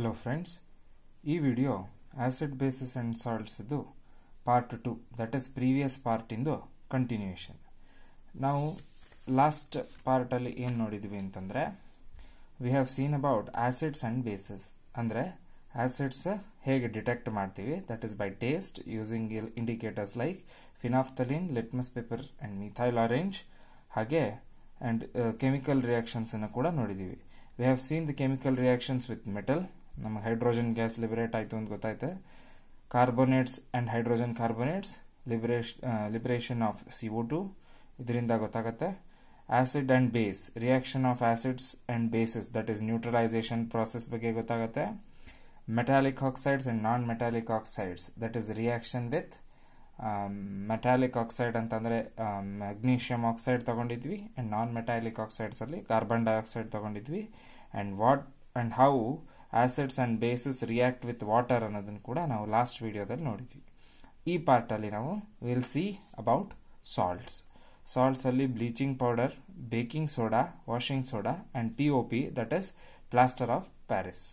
Hello friends ಈ video acid bases and ಇದು part two that is previous ಪಾರ್ಟಿಂದು continuation ನಾವು ಲಾಸ್ಟ್ ಪಾರ್ಟಲ್ಲಿ ಏನು ನೋಡಿದ್ವಿ ಅಂತಂದರೆ we have seen about acids and bases ಅಂದರೆ ಆಸಿಡ್ಸ್ ಹೇಗೆ ಡಿಟೆಕ್ಟ್ ಮಾಡ್ತೀವಿ that is by taste using indicators like phenolphthalein litmus paper and methyl orange ಹಾಗೆ ಆ್ಯಂಡ್ ಕೆಮಿಕಲ್ ರಿಯಾಕ್ಷನ್ಸನ್ನು ಕೂಡ ನೋಡಿದ್ದೀವಿ we have seen the chemical reactions with metal ನಮಗೆ hydrogen gas liberate ಆಯಿತು ಅಂತ ಗೊತ್ತಾಯ್ತು carbonates and hydrogen carbonates liberation liberation of C O two ಇದರಿಂದ ಗೊತ್ತಾಗುತ್ತೆ acid and base reaction of acids and bases that is neutralisation process ಬಗ್ಗೆ ಗೊತ್ತಾಗುತ್ತೆ metallic oxides and non metallic oxides that is reaction with metallic oxide ಅಂತಂದರೆ magnesium oxide ತಗೊಂಡಿದ್ವಿ and non metallic ಆಕ್ಸೈಡ್ಸಲ್ಲಿ carbon dioxide ತಗೊಂಡಿದ್ವಿ and what and how acids and bases react with water ಅನ್ನೋದನ್ನು ಕೂಡ ನಾವು last ವೀಡಿಯೋದಲ್ಲಿ ನೋಡಿದ್ವಿ ಈ ಪಾರ್ಟಲ್ಲಿ ನಾವು will see about salts ಸಾಲ್ಟ್ಸಲ್ಲಿ bleaching powder baking soda washing soda and P O P that is plaster of Paris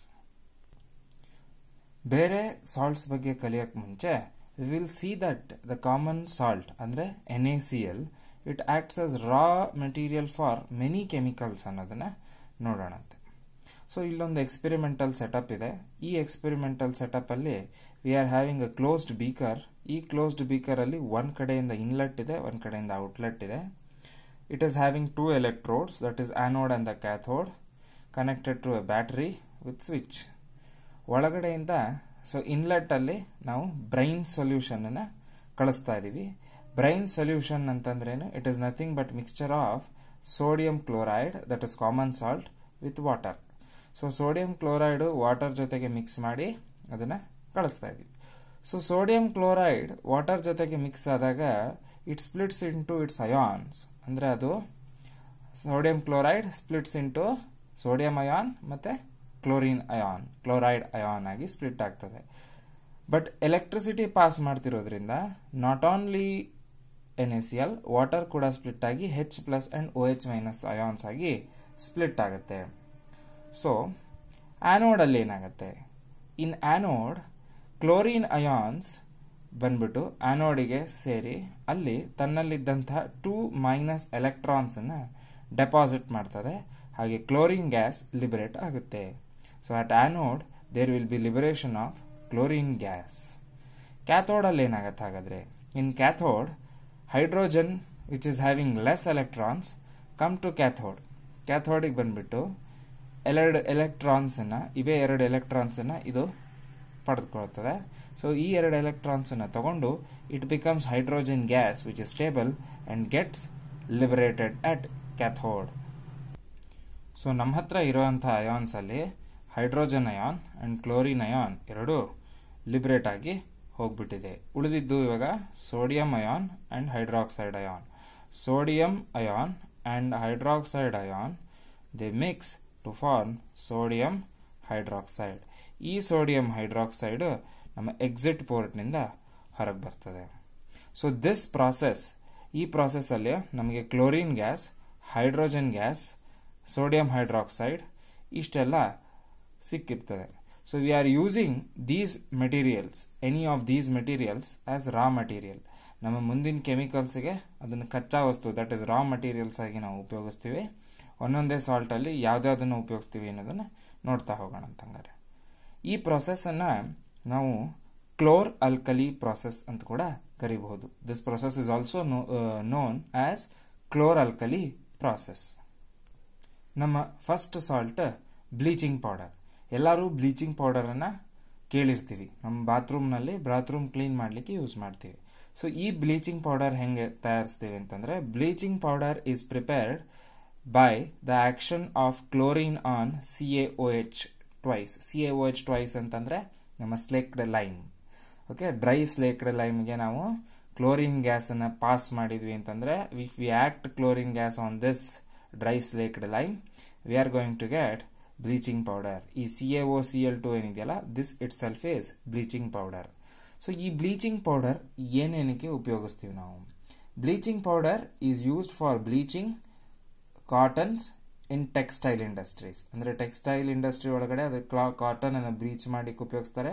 ಬೇರೆ ಸಾಲ್ಟ್ಸ್ ಬಗ್ಗೆ ಕಲಿಯೋಕ್ಕೆ ಮುಂಚೆ we will see that the common salt ಅಂದರೆ N A C L it acts as raw material for many chemicals ಅನ್ನೋದನ್ನು ನೋಡೋಣಂತೆ so ಇಲ್ಲೊಂದು experimental setup ಇದೆ ಈ ಎಕ್ಸ್ಪೆರಿಮೆಂಟಲ್ ಅಲ್ಲಿ we are having a closed beaker ಈ ಕ್ಲೋಸ್ಡ್ ಬೀಕರ್ ಅಲ್ಲಿ ಒಂದು ಕಡೆಯಿಂದ ಇನ್ಲೆಟ್ ಇದೆ ಒಂದು ಕಡೆಯಿಂದ ಔಟ್ಲೆಟ್ ಇದೆ it is having two electrodes that is anode and the cathode connected to a battery with switch ಒಳಗಡೆಯಿಂದ ಸೊ ಅಲ್ಲಿ ನಾವು ಬ್ರೈನ್ ಸೊಲ್ಯೂಷನನ್ನು ಕಳಿಸ್ತಾ ಇದ್ದೀವಿ ಬ್ರೈನ್ ಸೊಲ್ಯೂಷನ್ ಅಂತಂದ್ರೇನು it is nothing but mixture of sodium chloride that is common salt with water so sodium chloride water ಜೊತೆಗೆ mix ಮಾಡಿ ಅದನ್ನ ಕಳಿಸ್ತಾ ಇದ್ವಿ ಸೊ ಸೋಡಿಯಂ ಕ್ಲೋರೈಡ್ ವಾಟರ್ ಜೊತೆಗೆ ಮಿಕ್ಸ್ ಆದಾಗ it splits into its ions ಅಂದ್ರೆ ಅದು sodium chloride splits into sodium ion ಮತ್ತೆ ಕ್ಲೋರಿನ್ ಅಯಾನ್ ಕ್ಲೋರೈಡ್ ಅಯಾನ್ ಆಗಿ ಸ್ಪ್ಲಿಟ್ ಆಗ್ತದೆ ಬಟ್ ಎಲೆಕ್ಟ್ರಿಸಿಟಿ ಪಾಸ್ ಮಾಡ್ತಿರೋದ್ರಿಂದ not only N A C L water ಕೂಡ split ಆಗಿ H plus and O H minus ions ಆಗಿ split ಆಗುತ್ತೆ ಸೊ ಆ್ಯನೋಡಲ್ಲಿ ಏನಾಗುತ್ತೆ ಇನ್ ಆ್ಯನೋಡ್ ಕ್ಲೋರಿನ್ ಅಯಾನ್ಸ್ ಬಂದ್ಬಿಟ್ಟು ಆ್ಯನೋಡಿಗೆ ಸೇರಿ ಅಲ್ಲಿ ತನ್ನಲ್ಲಿದ್ದಂತಹ ಟೂ ಮೈನಸ್ ಎಲೆಕ್ಟ್ರಾನ್ಸನ್ನು ಡೆಪಾಸಿಟ್ ಮಾಡ್ತದೆ ಹಾಗೆ ಕ್ಲೋರಿನ್ ಗ್ಯಾಸ್ ಲಿಬರೇಟ್ ಆಗುತ್ತೆ so at anode there will be liberation of chlorine gas ಕ್ಯಾಥೋಡಲ್ಲಿ ಏನಾಗುತ್ತೆ ಹಾಗಾದರೆ in cathode hydrogen which is having less electrons come to cathode ಕ್ಯಾಥೋಡಿಗೆ ಬಂದುಬಿಟ್ಟು ಎರಡು ಎಲೆಕ್ಟ್ರಾನ್ಸನ್ನು ಇವೆ ಎರಡು ಎಲೆಕ್ಟ್ರಾನ್ಸನ್ನು ಇದು ಪಡೆದುಕೊಳ್ತದೆ ಸೊ ಈ ಎರಡು ಎಲೆಕ್ಟ್ರಾನ್ಸನ್ನು ತಗೊಂಡು it becomes hydrogen gas which is stable and gets liberated at cathode so ನಮ್ಮ ಹತ್ರ ಇರೋವಂಥ ಅಯಾನ್ಸಲ್ಲಿ hydrogen ion and chlorine ion ಎರಡು ಲಿಬರೇಟ್ ಆಗಿ ಹೋಗ್ಬಿಟ್ಟಿದೆ ಉಳಿದಿದ್ದು ಇವಾಗ sodium ion and hydroxide ion sodium ion and hydroxide ion they mix to form sodium hydroxide ಈ ಸೋಡಿಯಂ ಹೈಡ್ರಾಕ್ಸೈಡ್ ನಮ್ಮ ಎಕ್ಸಿಟ್ ಪೋರ್ಟ್ನಿಂದ ಹೊರಗೆ ಬರ್ತದೆ ಸೊ ದಿಸ್ ಪ್ರಾಸೆಸ್ ಈ ಪ್ರಾಸೆಸ್ಸಲ್ಲಿ ನಮಗೆ chlorine gas hydrogen gas sodium hydroxide ಇಷ್ಟೆಲ್ಲ ಸಿಕ್ಕಿರ್ತದೆ so we are using these materials any of these materials as raw material ನಮ್ಮ ಮುಂದಿನ ಕೆಮಿಕಲ್ಸ್ಗೆ ಅದನ್ನು ಕಚ್ಚಾ ವಸ್ತು ದಟ್ ಇಸ್ ರಾ ಮೆಟೀರಿಯಲ್ಸ್ ಆಗಿ ನಾವು ಉಪಯೋಗಿಸ್ತೀವಿ ಒಂದೊಂದೇ ಸಾಲ್ಟಲ್ಲಿ ಯಾವುದ್ಯಾವುದನ್ನು ಉಪಯೋಗಿಸ್ತೀವಿ ಅನ್ನೋದನ್ನು ನೋಡ್ತಾ ಹೋಗೋಣ ಅಂತಂಗಾರೆ ಈ ಪ್ರೊಸೆಸನ್ನು ನಾವು ಕ್ಲೋರ್ ಅಲ್ಕಲಿ ಪ್ರೊಸೆಸ್ ಅಂತ ಕೂಡ ಕರಿಬಹುದು this process is also known as chlor alkali process ನಮ್ಮ ಫಸ್ಟ್ ಸಾಲ್ಟ್ ಬ್ಲೀಚಿಂಗ್ ಪೌಡರ್ ಎಲ್ಲರೂ ಬ್ಲೀಚಿಂಗ್ ಪೌಡರನ್ನು ಕೇಳಿರ್ತೀವಿ ನಮ್ಮ ಬಾತ್ರೂಮ್ನಲ್ಲಿ ಬಾತ್ರೂಮ್ ಕ್ಲೀನ್ ಮಾಡಲಿಕ್ಕೆ ಯೂಸ್ ಮಾಡ್ತೀವಿ ಸೊ ಈ ಬ್ಲೀಚಿಂಗ್ ಪೌಡರ್ ಹೆಂಗೆ ತಯಾರಿಸ್ತೀವಿ ಅಂತಂದರೆ bleaching powder is prepared by the action of chlorine on CaOH twice. CaOH twice ಅಂತಂದರೆ ನಮ್ಮ slaked lime okay dry slaked ಲೈಮ್ಗೆ ನಾವು ಕ್ಲೋರಿನ್ ಗ್ಯಾಸ್ ಗ್ಯಾಸನ್ನು ಪಾಸ್ ಮಾಡಿದ್ವಿ ಅಂತಂದ್ರೆ if we act chlorine gas on this dry slaked lime we are going to get bleaching powder ಈ C A O C L two ಏನಿದೆಯಲ್ಲ this itself is bleaching powder so ಈ bleaching powder ಏನೇನಕ್ಕೆ ಉಪಯೋಗಿಸ್ತೀವಿ ನಾವು bleaching powder is used for bleaching cottons in textile industries ಅಂದರೆ textile industry ಒಳಗಡೆ ಅದು cotton ಅನ್ನು ಬ್ಲೀಚ್ ಮಾಡಿ ಉಪಯೋಗಿಸ್ತಾರೆ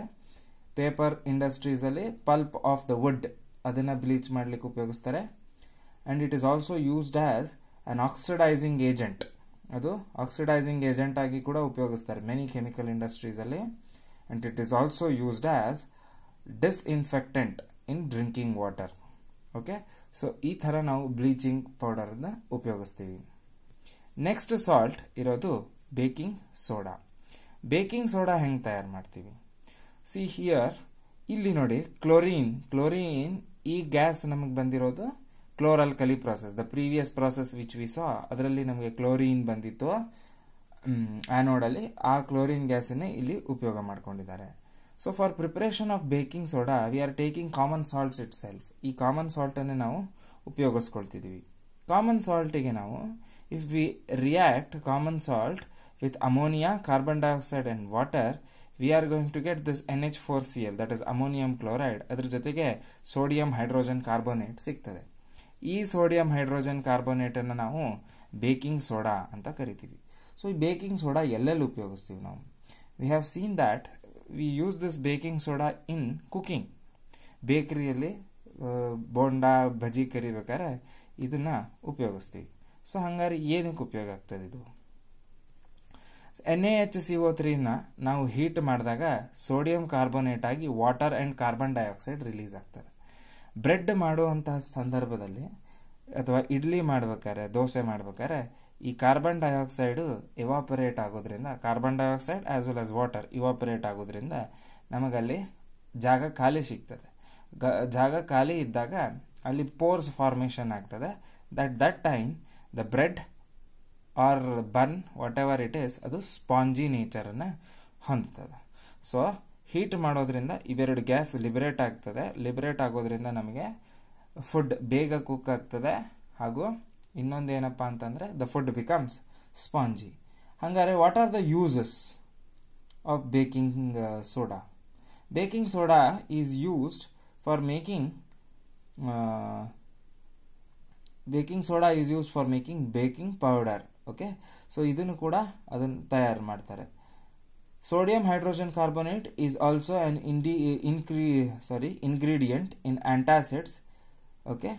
ಪೇಪರ್ ಇಂಡಸ್ಟ್ರೀಸಲ್ಲಿ ಪಲ್ಪ್ ಆಫ್ ದ ವುಡ್ ಅದನ್ನು ಬ್ಲೀಚ್ ಮಾಡಲಿಕ್ಕೆ ಉಪಯೋಗಿಸ್ತಾರೆ and it is also used as an oxidising agent ಅದು ಆಕ್ಸಿಡೈಸಿಂಗ್ ಏಜೆಂಟ್ ಆಗಿ ಕೂಡ ಉಪಯೋಗಿಸ್ತಾರೆ ಮೆನಿ ಕೆಮಿಕಲ್ ಇಂಡಸ್ಟ್ರೀಸಲ್ಲಿ and it is also used as disinfectant in drinking water okay so ಈ ಥರ ನಾವು ಬ್ಲೀಚಿಂಗ್ ಪೌಡರನ್ನ ಉಪಯೋಗಿಸ್ತೀವಿ ನೆಕ್ಸ್ಟ್ ಸಾಲ್ಟ್ ಇರೋದು ಬೇಕಿಂಗ್ ಸೋಡಾ ಬೇಕಿಂಗ್ ಸೋಡಾ ಹೆಂಗೆ ತಯಾರು ಮಾಡ್ತೀವಿ ಸಿ ಹಿಯರ್ ಇಲ್ಲಿ ನೋಡಿ ಕ್ಲೋರಿನ್ ಕ್ಲೋರಿನ್ ಈ ಗ್ಯಾಸ್ ನಮಗೆ ಬಂದಿರೋದು chlor alkali process the previous process which we saw ಅದರಲ್ಲಿ ನಮಗೆ ಕ್ಲೋರಿನ್ ಬಂದಿತ್ತು ಆ್ಯನೋಡಲ್ಲಿ ಆ ಕ್ಲೋರಿನ್ ಗ್ಯಾಸನ್ನೇ ಇಲ್ಲಿ ಉಪಯೋಗ ಮಾಡ್ಕೊಂಡಿದ್ದಾರೆ so for preparation of baking soda we are taking common salts itself ಈ ಕಾಮನ್ ಸಾಲ್ಟನ್ನೇ ನಾವು ಉಪಯೋಗಿಸ್ಕೊಳ್ತಿದ್ದೀವಿ ಕಾಮನ್ ಸಾಲ್ಟಿಗೆ ನಾವು if we react common salt with ammonia carbon dioxide and water we are going to get this N H four C L that is ammonium chloride ಅದ್ರ ಜೊತೆಗೆ sodium hydrogen carbonate ಸಿಗ್ತದೆ ಈ sodium hydrogen ಕಾರ್ಬೋನೇಟನ್ನು ನಾವು baking soda ಅಂತ ಕರಿತೀವಿ so ಈ baking soda ಎಲ್ಲೆಲ್ಲಿ ಉಪಯೋಗಿಸ್ತೀವಿ ನಾವು we have seen that we use this baking soda in cooking ಬೇಕರಿಯಲ್ಲಿ ಬೋಂಡಾ ಬಜಿ ಕರಿಬೇಕಾದ್ರೆ ಇದನ್ನು ಉಪಯೋಗಿಸ್ತೀವಿ ಸೊ ಹಂಗಾರೆ ಏನಕ್ಕೆ ಉಪಯೋಗ ಆಗ್ತದೆ ಇದು N A H C O ತ್ರೀನ ನಾವು ಹೀಟ್ ಮಾಡಿದಾಗ ಸೋಡಿಯಂ ಕಾರ್ಬೋನೇಟ್ ಆಗಿ water and carbon dioxide release ಆಗ್ತದೆ ಬ್ರೆಡ್ ಮಾಡುವಂತಹ ಸಂದರ್ಭದಲ್ಲಿ ಅಥವಾ ಇಡ್ಲಿ ಮಾಡ್ಬೇಕಾದ್ರೆ ದೋಸೆ ಮಾಡ್ಬೇಕಾದ್ರೆ ಈ ಕಾರ್ಬನ್ ಡೈಆಕ್ಸೈಡು ಇವಾಪರೇಟ್ ಆಗೋದ್ರಿಂದ carbon dioxide as well as water evaporate ಆಗೋದ್ರಿಂದ ನಮಗಲ್ಲಿ ಜಾಗ ಖಾಲಿ ಸಿಗ್ತದೆ ಜಾಗ ಖಾಲಿ ಇದ್ದಾಗ ಅಲ್ಲಿ ಪೋರ್ಸ್ ಫಾರ್ಮೇಷನ್ ಆಗ್ತದೆ that that time the bread or bun whatever it is ಅದು ಸ್ಪಾಂಜಿ ನೇಚರನ್ನು ಹೊಂದ್ತದೆ ಸೊ ಹೀಟ್ ಮಾಡೋದ್ರಿಂದ ಇವೆರಡು ಗ್ಯಾಸ್ ಲಿಬರೇಟ್ ಆಗ್ತದೆ ಲಿಬರೇಟ್ ಆಗೋದ್ರಿಂದ ನಮಗೆ ಫುಡ್ ಬೇಗ ಕುಕ್ ಆಗ್ತದೆ ಹಾಗೂ ಇನ್ನೊಂದು ಏನಪ್ಪ ಅಂತಂದರೆ ದ ಫುಡ್ ಬಿಕಮ್ಸ್ ಸ್ಪಾಂಜಿ ಹಂಗಾರೆ what are the uses of baking soda baking soda is used for making baking soda is use for making baking powder okay so ಇದನ್ನು ಕೂಡ ಅದನ್ನು ತಯಾರು ಮಾಡ್ತಾರೆ sodium hydrogen carbonate is also an ಇಂಡಿ ಇನ್ಕ್ರಿ sorry ingredient in antacids okay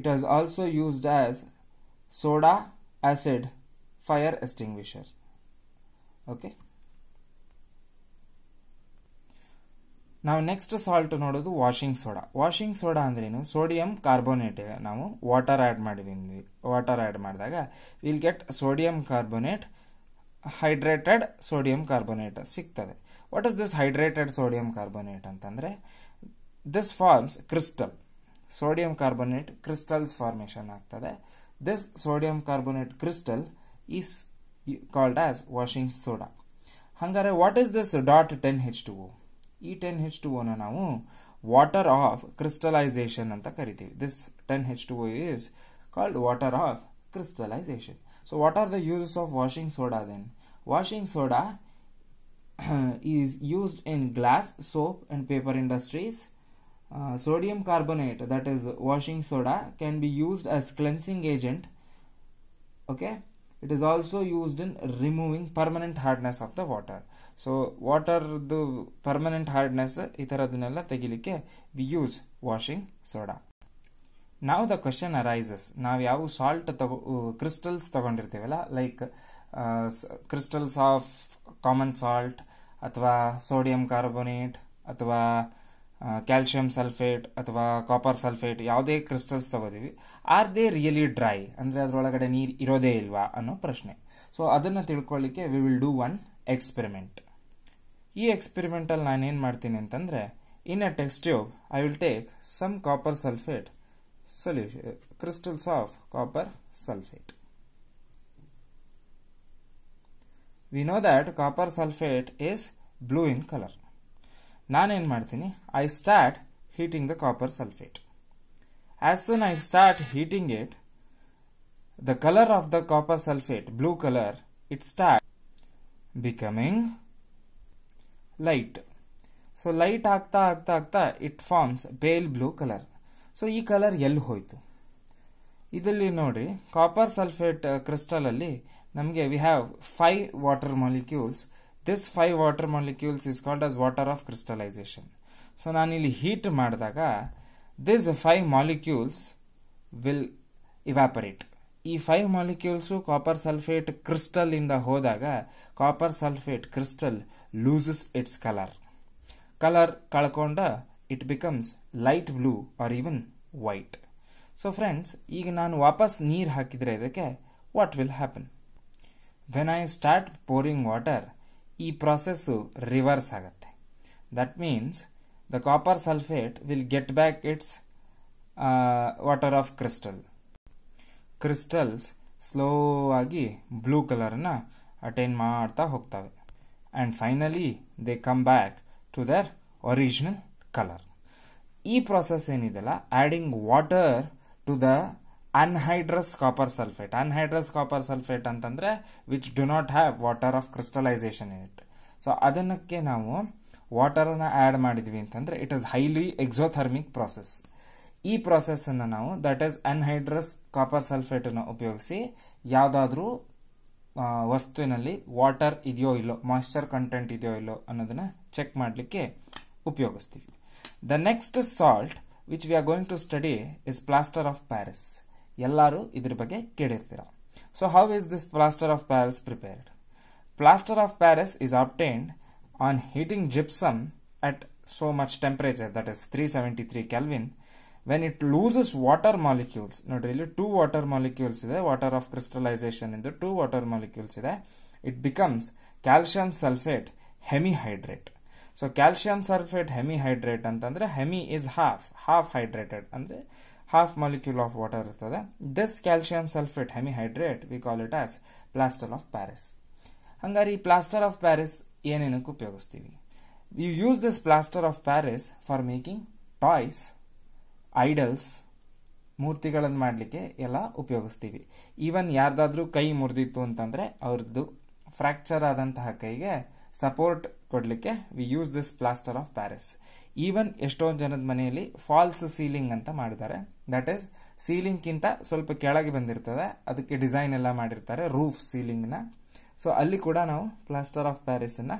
it as also used as soda acid fire extinguisher okay ನಾವು next salt ನೋಡೋದು washing soda washing soda ಅಂದ್ರೇನು ಸೋಡಿಯಂ ಕಾರ್ಬೋನೇಟ್ ನಾವು ವಾಟರ್ ಆ್ಯಡ್ ಮಾಡಿದ್ವಿ water add ಮಾಡಿದಾಗ will get sodium carbonate hydrated sodium carbonate ಸಿಗ್ತದೆ what is this hydrated sodium carbonate ಅಂತಂದರೆ this forms crystal sodium carbonate crystals formation ಆಗ್ತದೆ this sodium carbonate crystal is called as washing soda ಹಂಗಾರೆ what is this dot ten H two O E10H2O na naavu water of crystallization anta karithivi. This 10H2O is called water of crystallization. So what are the uses of washing soda then? Washing soda is used in glass, soap and paper industries. Uh, sodium carbonate that is washing soda can be used as cleansing agent. Okay. It is also used in removing permanent hardness of the water. So ವಾಟರ್ದು permanent hardness ಈ ಥರದನ್ನೆಲ್ಲ ತೆಗಿಲಿಕ್ಕೆ we use washing soda ನಾವು the question arises ನಾವು ಯಾವ salt ತಗೋ crystals ತಗೊಂಡಿರ್ತೀವಲ್ಲ like crystals of common salt ಅಥವಾ ಸೋಡಿಯಂ ಕಾರ್ಬೋನೇಟ್ ಅಥವಾ ಕ್ಯಾಲ್ಶಿಯಂ ಸಲ್ಫೇಟ್ ಅಥವಾ ಕಾಪರ್ ಸಲ್ಫೇಟ್ ಯಾವುದೇ ಕ್ರಿಸ್ಟಲ್ಸ್ ತಗೋತೀವಿ ಆರ್ ದೇ ರಿಯಲಿ ಡ್ರೈ ಅಂದರೆ ಅದರೊಳಗಡೆ ನೀರು ಇರೋದೇ ಇಲ್ವಾ ಅನ್ನೋ ಪ್ರಶ್ನೆ ಸೊ ಅದನ್ನು ತಿಳ್ಕೊಳ್ಳಿಕ್ಕೆ we will do one experiment. This experimental line in Martin and in a text tube, I will take some copper sulfate crystals of copper sulfate. We know that copper sulfate is blue in color. Nanin Martini, I start heating the copper sulfate. As soon as I start heating it, the color of the copper sulfate, blue color, it starts. becoming light. So light ಆಗ್ತಾ ಆಗ್ತಾ ಆಗ್ತಾ it forms pale blue colour so ಈ colour ಎಲ್ಲಿ ಹೋಯಿತು ಇದರಲ್ಲಿ ನೋಡಿ copper sulphate ಕ್ರಿಸ್ಟಲಲ್ಲಿ ನಮಗೆ we have five water molecules this five water molecules is called as water of crystallisation so ನಾನಿಲ್ಲಿ ಹೀಟ್ ಮಾಡಿದಾಗ this five molecules will evaporate ಈ ಫೈವ್ ಮಾಲಿಕ್ಯೂಲ್ಸು ಕಾಪರ್ ಸಲ್ಫೇಟ್ ಇಂದ ಹೋದಾಗ copper sulphate crystal loses its colour colour ಕಳ್ಕೊಂಡ it becomes light blue or even white so friends ಈಗ ನಾನು ವಾಪಸ್ ನೀರು ಹಾಕಿದರೆ ಇದಕ್ಕೆ what will happen when I start pouring water ಈ ಪ್ರಾಸೆಸ್ಸು ರಿವರ್ಸ್ ಆಗುತ್ತೆ that means the copper sulphate will get back its water of crystal crystals slow ಆಗಿ blue ಕಲರ್ನ ಅಟೈನ್ ಮಾಡ್ತಾ ಹೋಗ್ತವೆ and finally they come back to their original colour ಈ process ಏನಿದೆಲ್ಲ adding water to the anhydrous copper sulphate anhydrous copper sulphate ಅಂತಂದರೆ which do not have water of crystallisation in it so ಅದನ್ನಕ್ಕೆ ನಾವು ವಾಟರನ್ನು add ಮಾಡಿದ್ವಿ ಅಂತಂದರೆ it is highly exothermic process ಈ process ಪ್ರಾಸೆಸನ್ನು ನಾವು ದಟ್ ಇಸ್ ಅನ್ಹೈಡ್ರಸ್ ಕಾಪರ್ ಸಲ್ಫೇಟನ್ನು ಉಪಯೋಗಿಸಿ ಯಾವುದಾದ್ರೂ ವಸ್ತುವಿನಲ್ಲಿ ವಾಟರ್ ಇದೆಯೋ ಇಲ್ಲೋ ಮಾಯಿಶ್ಚರ್ ಕಂಟೆಂಟ್ ಇದೆಯೋ ಇಲ್ಲೋ ಅನ್ನೋದನ್ನ ಚೆಕ್ ಮಾಡಲಿಕ್ಕೆ ಉಪಯೋಗಿಸ್ತೀವಿ the next salt which we are going to study is plaster of Paris ಎಲ್ಲರೂ ಇದ್ರ ಬಗ್ಗೆ ಕೇಳಿರ್ತೀರ so how is this plaster of Paris prepared plaster of Paris is obtained on heating gypsum at so much temperature that is three seventy three kelvin when it loses water molecules ನೋಡ್ರಿ ಇಲ್ಲಿ two water molecules ಇದೆ water of crystallisation ಇಂದು two water molecules ಇದೆ it becomes calcium sulphate hemihydrate so calcium sulphate hemihydrate ಅಂತಂದ್ರೆ hemi is half half hydrated ಅಂದ್ರೆ half molecule of water ಇರ್ತದೆ this calcium sulphate hemihydrate we call it as plaster of Paris ಹಂಗಾರೆ ಈ plaster of Paris ಏನೇನಕ್ಕೆ ಉಪಯೋಗಿಸ್ತೀವಿ you use this plaster of Paris for making toys idols ಮೂರ್ತಿಗಳನ್ನು ಮಾಡಲಿಕ್ಕೆ ಎಲ್ಲ ಉಪಯೋಗಿಸ್ತೀವಿ ಈವನ್ ಯಾರ್ದಾದ್ರೂ ಕೈ ಮುರಿದಿತ್ತು ಅಂತಂದರೆ ಅವ್ರದ್ದು ಫ್ರ್ಯಾಕ್ಚರ್ ಆದಂತಹ ಕೈಗೆ ಸಪೋರ್ಟ್ ಕೊಡಲಿಕ್ಕೆ we use this plaster of Paris even ಎಷ್ಟೊಂದು ಜನದ ಮನೆಯಲ್ಲಿ ಫಾಲ್ಸ್ ಸೀಲಿಂಗ್ ಅಂತ ಮಾಡಿದ್ದಾರೆ ದಟ್ ಈಸ್ ಸೀಲಿಂಗ್ಗಿಂತ ಸ್ವಲ್ಪ ಕೆಳಗೆ ಬಂದಿರ್ತದೆ ಅದಕ್ಕೆ ಡಿಸೈನ್ ಎಲ್ಲ ಮಾಡಿರ್ತಾರೆ ರೂಫ್ ಸೀಲಿಂಗ್ನ ಸೊ ಅಲ್ಲಿ ಕೂಡ ನಾವು ಪ್ಲಾಸ್ಟರ್ ಆಫ್ ಪ್ಯಾರಿಸನ್ನು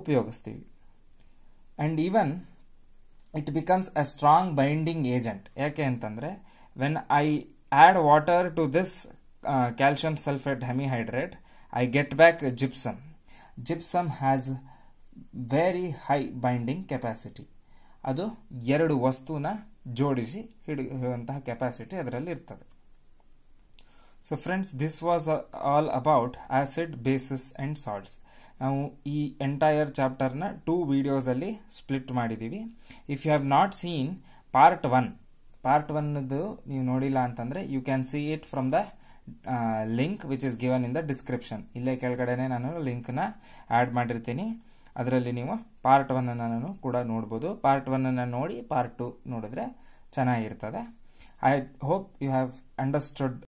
ಉಪಯೋಗಿಸ್ತೀವಿ and even it becomes a strong binding agent ಯಾಕೆ ಅಂತಂದರೆ when I add water to this calcium sulphate hemihydrate I get back gypsum gypsum has very high binding capacity ಅದು ಎರಡು ವಸ್ತುನ ಜೋಡಿಸಿ ಹಿಡಿಯುವಂತಹ ಕೆಪಾಸಿಟಿ ಅದರಲ್ಲಿ ಇರ್ತದೆ so friends this was all about acid bases and salts ನಾವು ಈ ಎಂಟೈರ್ ಚಾಪ್ಟರ್ನ ಟೂ ವೀಡಿಯೋಸಲ್ಲಿ ಸ್ಪ್ಲಿಟ್ ಮಾಡಿದ್ದೀವಿ if you have not seen part one part ಒನ್ನದು ನೀವು ನೋಡಿಲ್ಲ ಅಂತಂದರೆ you can see it from the link which is given in the description ಇಲ್ಲೇ ಕೆಳಗಡೆನೆ ನಾನು ಲಿಂಕ್ನ ಆ್ಯಡ್ ಮಾಡಿರ್ತೀನಿ ಅದರಲ್ಲಿ ನೀವು ಪಾರ್ಟ್ ಒನ್ನನ್ನು ನಾನು ಕೂಡ ನೋಡ್ಬೋದು ಪಾರ್ಟ್ ಒನ್ನನ್ನು ನೋಡಿ ಪಾರ್ಟ್ ಟು ನೋಡಿದ್ರೆ ಚೆನ್ನಾಗಿರ್ತದೆ I hope you have understood